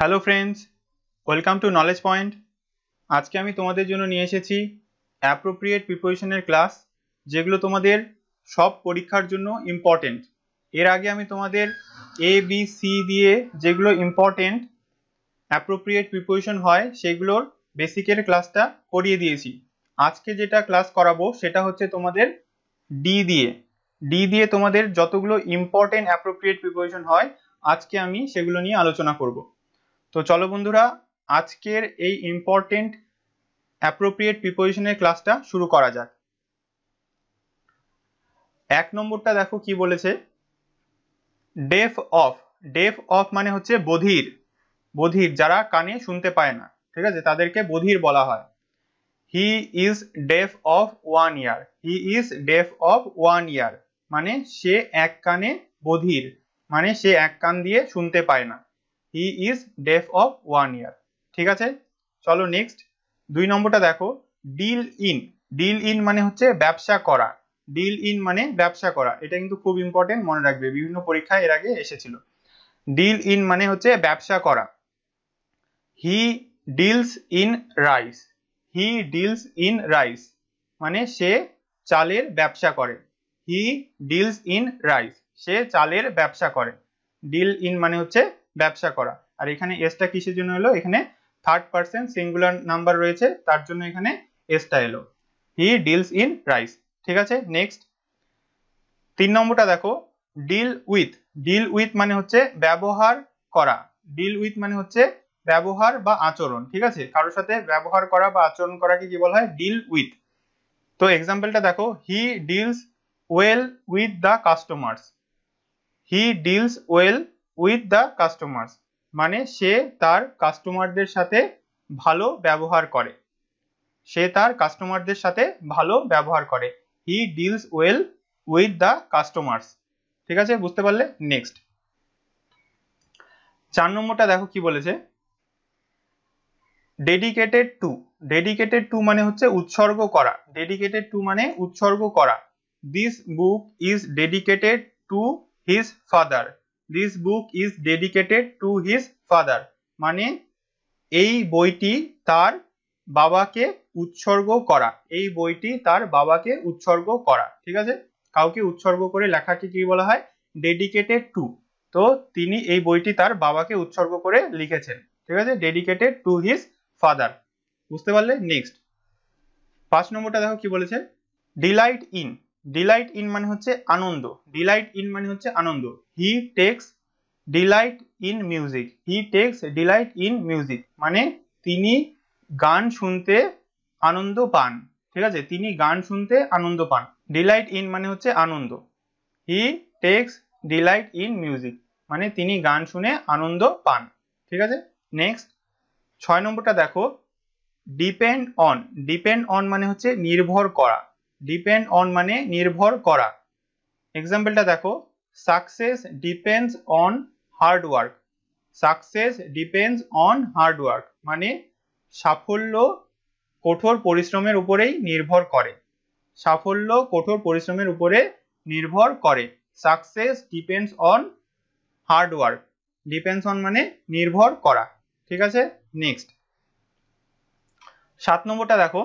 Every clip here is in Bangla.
hello friends welcome to knowledge point আজকে আমি তোমাদের জন্য নিয়ে এসেছি অ্যাপ্রোপ্রিয়েট প্রিপারেশনের ক্লাস যেগুলো তোমাদের সব পরীক্ষার জন্য ইম্পর্টেন্ট এর আগে আমি তোমাদের এ বি সি দিয়ে যেগুলো ইম্পর্টেন্ট অ্যাপ্রোপ্রিয়েট প্রিপারেশন হয় সেগুলোর বেসিকের ক্লাসটা করিয়ে দিয়েছি আজকে যেটা ক্লাস করাবো সেটা হচ্ছে তোমাদের ডি দিয়ে ডি দিয়ে তোমাদের যতগুলো ইম্পর্টেন্ট অ্যাপ্রোপ্রিয়েট প্রিপারেশন হয় আজকে আমি সেগুলো নিয়ে আলোচনা করবো তো চলো বন্ধুরা আজকের এই ইম্পর্টেন্ট অ্যাপ্রোপ্রিয়েট প্রিপোজিশনের ক্লাসটা শুরু করা যাক এক নম্বরটা দেখো কি বলেছে ডেফ অফ ডেফ অফ মানে হচ্ছে বধির বধির যারা কানে শুনতে পায় না ঠিক আছে তাদেরকে বধির বলা হয় he is deaf of one ear he is deaf of one ear মানে সে এক কানে বধির মানে সে এক কান দিয়ে শুনতে পায় না he is deaf of one ear ঠিক আছে চলো নেক্সট দুই নম্বরটা দেখো ডিল ইন ডিল ইন মানে হচ্ছে ব্যবসা করা ডিল ইন মানে ব্যবসা করা এটা কিন্তু খুব ইম্পর্টেন্ট মনে রাখবে বিভিন্ন পরীক্ষায় এর আগে এসেছিল ডিল ইন মানে হচ্ছে ব্যবসা করা he deals in rice he deals in rice মানে সে চালের ব্যবসা করে হি ডিলস ইন রাইস সে চালের ব্যবসা করে ডিল ইন মানে হচ্ছে ব্যবসা করা আর এখানে এসটা কিসের জন্য এলো এখানে থার্ড পার্সন সিঙ্গুলার নাম্বার রয়েছে তার জন্য এখানে এসটা এলো হি ডিলস ইন রাইস ঠিক আছে নেক্সট তিন নম্বরটা দেখো ডিল উইথ ডিল উইথ মানে হচ্ছে ব্যবহার করা ডিল উইথ মানে হচ্ছে ব্যবহার বা আচরণ ঠিক আছে কারোর সাথে ব্যবহার করা বা আচরণ করাকে কি বলা হয় ডিল উইথ তো এক্সাম্পলটা দেখো he deals well with the customers he deals well with the customers মানে সে তার কাস্টমারদের সাথে ভালো ব্যবহার করে সে তার কাস্টমারদের সাথে ভালো ব্যবহার করে he deals well with the customers ঠিক আছে বুঝতে পারলে নেক্সট চার নম্বরটা দেখো কি বলেছে ডেডিকেটেড টু ডেডিকেটেড টু মানে হচ্ছে উৎসর্গ করা ডেডিকেটেড টু মানে উৎসর্গ করা this book is dedicated to his father this book is dedicated to his father মানে এই বইটি তার বাবাকে উৎসর্গ করা এই বইটি তার বাবাকে উৎসর্গ করা ঠিক আছে কাউকে উৎসর্গ করে লেখাকে কি বলা হয় ডেডিকেটেড টু তো তিনি এই বইটি তার বাবাকে উৎসর্গ করে লিখেছেন ঠিক আছে ডেডিকেটেড টু হিজ ফাদার বুঝতে পারলে নেক্সট পাঁচ নম্বরটা দেখো কি বলেছে ডিলাইট ইন ডিলাইট ইন মানে হচ্ছে আনন্দ ডিলাইট ইন মানে হচ্ছে আনন্দ he takes delight in music he takes delight in music মানে তিনি গান শুনতে আনন্দ পান ঠিক আছে তিনি গান শুনতে আনন্দ পান ডিলাইট ইন মানে হচ্ছে আনন্দ he takes delight in music মানে তিনি গান শুনে আনন্দ পান ঠিক আছে নেক্সট ছয় নম্বরটা দেখো ডিপেন্ড অন ডিপেন্ড অন মানে হচ্ছে নির্ভর করা ডিপেন্ড অন মানে নির্ভর করা এক্সাম্পলটা দেখো success depends on hard work success depends on hard work মানে সাফল্য কঠোর পরিশ্রমের উপরেই নির্ভর করে সাফল্য কঠোর পরিশ্রমের উপরে নির্ভর করে success depends on hard work depends on মানে নির্ভর করা ঠিক আছে নেক্সট সাত নম্বরটা দেখো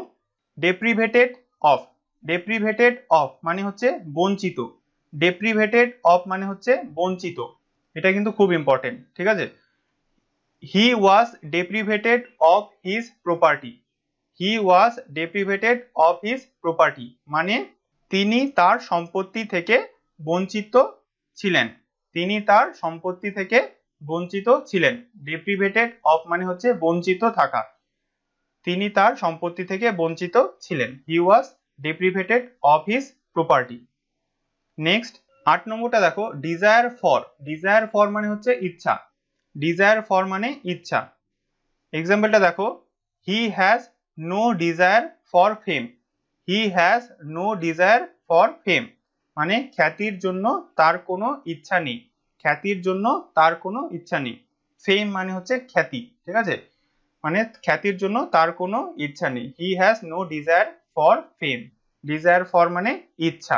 ডেপ্রিভেটেড অফ ডেপ্রিভেটেড অফ মানে হচ্ছে বঞ্চিত ডেপ্রিভেটেড অফ মানে হচ্ছে বঞ্চিত এটা কিন্তু খুব ইম্পর্টেন্ট ঠিক আছে he was deprivated of his property he was deprivated of his property মানে তিনি তার সম্পত্তি থেকে বঞ্চিত ছিলেন তিনি তার সম্পত্তি থেকে বঞ্চিত ছিলেন ডেপ্রিভেটেড অফ মানে হচ্ছে বঞ্চিত থাকা তিনি তার সম্পত্তি থেকে বঞ্চিত ছিলেন he was deprivated of his property next আট নম্বরটা দেখো ডিজায়ার ফর ডিজায়ার ফর মানে হচ্ছে ইচ্ছা ডিজায়ার ফর মানে ইচ্ছা এক্সাম্পলটা দেখো he has no desire for fame he has no desire for fame মানে খ্যাতির জন্য তার কোনো ইচ্ছা নেই খ্যাতির জন্য তার কোনো ইচ্ছা নেই ফেম মানে হচ্ছে খ্যাতি ঠিক আছে মানে খ্যাতির জন্য তার কোনো ইচ্ছা নেই he has no desire for fame desire for মানে ইচ্ছা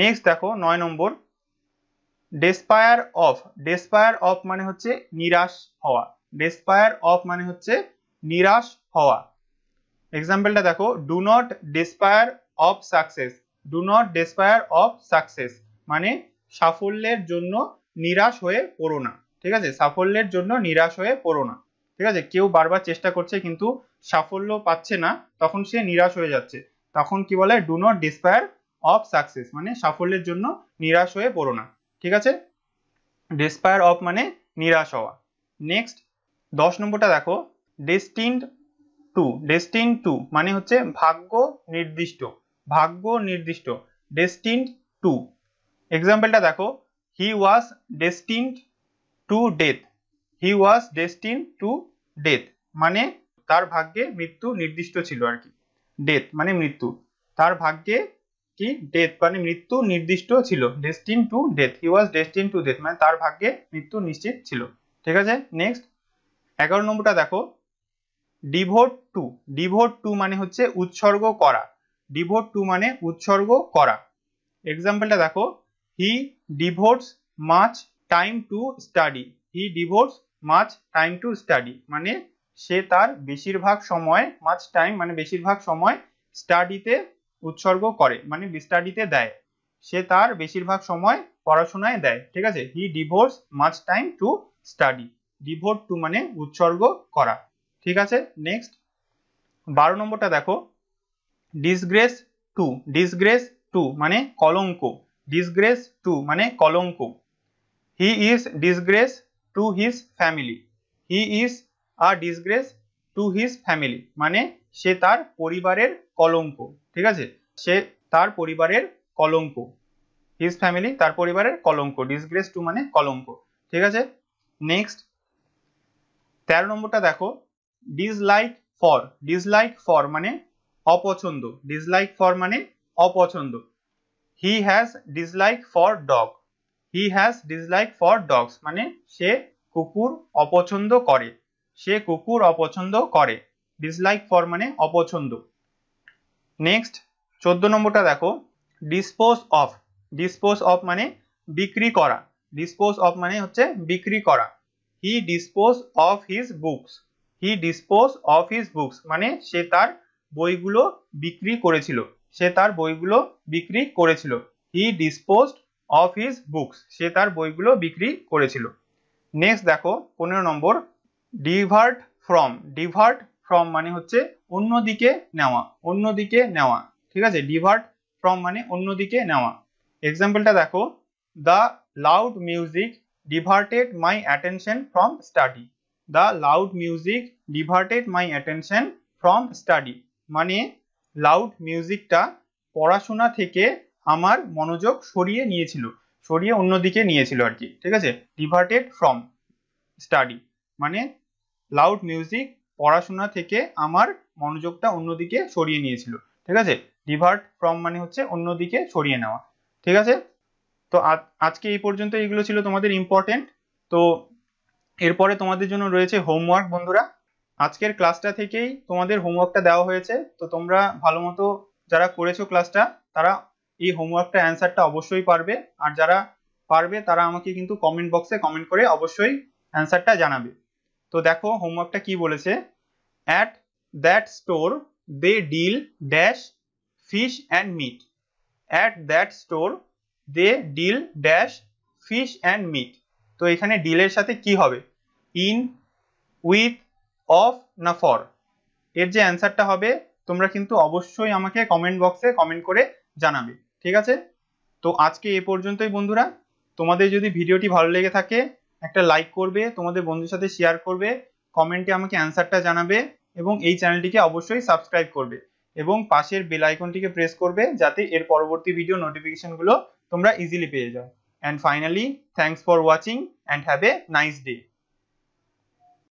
নেক্সট দেখো নয় নম্বর ডেসপায়ার অফ ডেসপায়ার অফ মানে হচ্ছে নিরাশ হওয়া ডেসপায়ার অফ মানে হচ্ছে নিরাশ হওয়া এক্সাম্পলটা দেখো do not despair of success do not despair of success মানে সাফল্যের জন্য নিরাশ হয়ে পড়ো না ঠিক আছে সাফল্যের জন্য নিরাশ হয়ে পড়ো না ঠিক আছে কেউ বারবার চেষ্টা করছে কিন্তু সাফল্য পাচ্ছে না তখন সে নিরাশ হয়ে যাচ্ছে তখন কি বলে do not despair of success মানে সাফল্যের জন্য নিরাশ হয়ে পড়ো না ঠিক আছে ডিসপায়ার অফ মানে নিরাশ হওয়া নেক্সট দশ নম্বরটা দেখো ডেস্টিনড টু ডেস্টিন টু মানে হচ্ছে ভাগ্য নির্দিষ্ট ভাগ্য নির্দিষ্ট ডেস্টিনড টু এক্সাম্পলটা দেখো he was destined to death he was destined to death মানে তার ভাগ্যে মৃত্যু নির্দিষ্ট ছিল আর কি ডেথ মানে মৃত্যু তার ভাগ্যে কি ডেথ মানে মৃত্যু নির্দিষ্ট ছিল destined to death he was destined to death মানে তার ভাগ্যে মৃত্যু নিশ্চিত ছিল ঠিক আছে নেক্সট এগারো নম্বরটা দেখো ডিভোট টু ডিভোট টু মানে হচ্ছে উৎসর্গ করা ডিভোট টু মানে উৎসর্গ করা এক্সাম্পলটা দেখো he devotes much time to study he devotes much time to study মানে সে তার বেশিরভাগ সময় মাছ টাইম মানে বেশিরভাগ সময় স্টাডিতে উৎসর্গ করে মানে স্টাডিতে দেয় সে তার বেশিরভাগ সময় পড়াশোনায় দেয় ঠিক আছে he divorce much time to study divorce to মানে উৎসর্গ করা ঠিক আছে নেক্সট বারো নম্বরটা দেখো ডিসগ্রেস টু ডিসগ্রেস টু মানে কলঙ্ক ডিসগ্রেস টু মানে কলঙ্ক he is disgrace to his family he is a disgrace to his family মানে সে তার পরিবারের কলঙ্ক ঠিক আছে সে তার পরিবারের কলঙ্ক হিজ ফ্যামিলি তার পরিবারের কলঙ্ক ডিসগ্রেস টু মানে কলঙ্ক ঠিক আছে নেক্সট তেরো নম্বরটা দেখো ডিসলাইক ফর ডিসলাইক ফর মানে অপছন্দ ডিসলাইক ফর মানে অপছন্দ he has dislike for dog he has dislike for dogs মানে সে কুকুর অপছন্দ করে সে কুকুর অপছন্দ করে ডিসলাইক ফর মানে অপছন্দ নেক্সট চোদ্দ নম্বরটা দেখো ডিসপোজ অফ ডিসপোজ অফ মানে বিক্রি করা ডিসপোজ অফ মানে হচ্ছে বিক্রি করা he dispose of his books he dispose of his books মানে সে তার বইগুলো বিক্রি করেছিল সে তার বইগুলো বিক্রি করেছিল he dispose of his books সে তার বইগুলো বিক্রি করেছিল নেক্সট দেখো পনেরো নম্বর ডিভার্ট ফ্রম ডিভার্ট ফ্রম মানে হচ্ছে অন্যদিকে নেওয়া অন্যদিকে নেওয়া ঠিক আছে ডিভার্ট ফ্রম মানে অন্যদিকে নেওয়া এক্সাম্পলটা দেখো the loud music diverted my attention from study the loud music diverted my attention from study মানে লাউড মিউজিকটা পড়াশোনা থেকে আমার মনোযোগ সরিয়ে নিয়েছিল সরিয়ে অন্যদিকে নিয়েছিল আর কি ঠিক আছে ডিভার্টেড ফ্রম স্টাডি মানে লাউড মিউজিক পড়াশোনা থেকে আমার মনোযোগটা অন্যদিকে সরিয়ে নিয়েছিল ঠিক আছে ডিভার্ট ফ্রম মানে হচ্ছে অন্যদিকে সরিয়ে নেওয়া ঠিক আছে তো আজকে এই পর্যন্ত এগুলো ছিল তোমাদের ইম্পর্টেন্ট তো এরপরে তোমাদের জন্য রয়েছে হোমওয়ার্ক বন্ধুরা আজকের ক্লাসটা থেকেই তোমাদের হোমওয়ার্কটা দেওয়া হয়েছে তো তোমরা ভালো মতো যারা করেছো ক্লাসটা তারা এই হোমওয়ার্কটা অ্যান্সারটা অবশ্যই পারবে আর যারা পারবে তারা আমাকে কিন্তু কমেন্ট বক্সে কমেন্ট করে অবশ্যই অ্যান্সারটা জানাবে তো দেখো হোমওয়ার্কটা কি বলেছে at that store they deal dash fish and meat at that store they deal dash fish and meat তো এখানে ডিলের সাথে কি হবে ইন উইথ অফ না ফর এর যে অ্যান্সারটা হবে তোমরা কিন্তু অবশ্যই আমাকে কমেন্ট বক্সে কমেন্ট করে জানাবে ঠিক আছে তো আজকে এ পর্যন্তই বন্ধুরা তোমাদের যদি ভিডিওটি ভালো লেগে থাকে একটা লাইক করবে তোমাদের বন্ধুর সাথে শেয়ার করবে কমেন্টে আমাকে অ্যান্সারটা জানাবে এবং এই চ্যানেলটিকে অবশ্যই সাবস্ক্রাইব করবে এবং পাশের বেল আইকনটিকে প্রেস করবে যাতে এর পরবর্তী ভিডিও নোটিফিকেশনগুলো তোমরা ইজিলি পেয়ে যাও and finally thanks for watching and have a nice day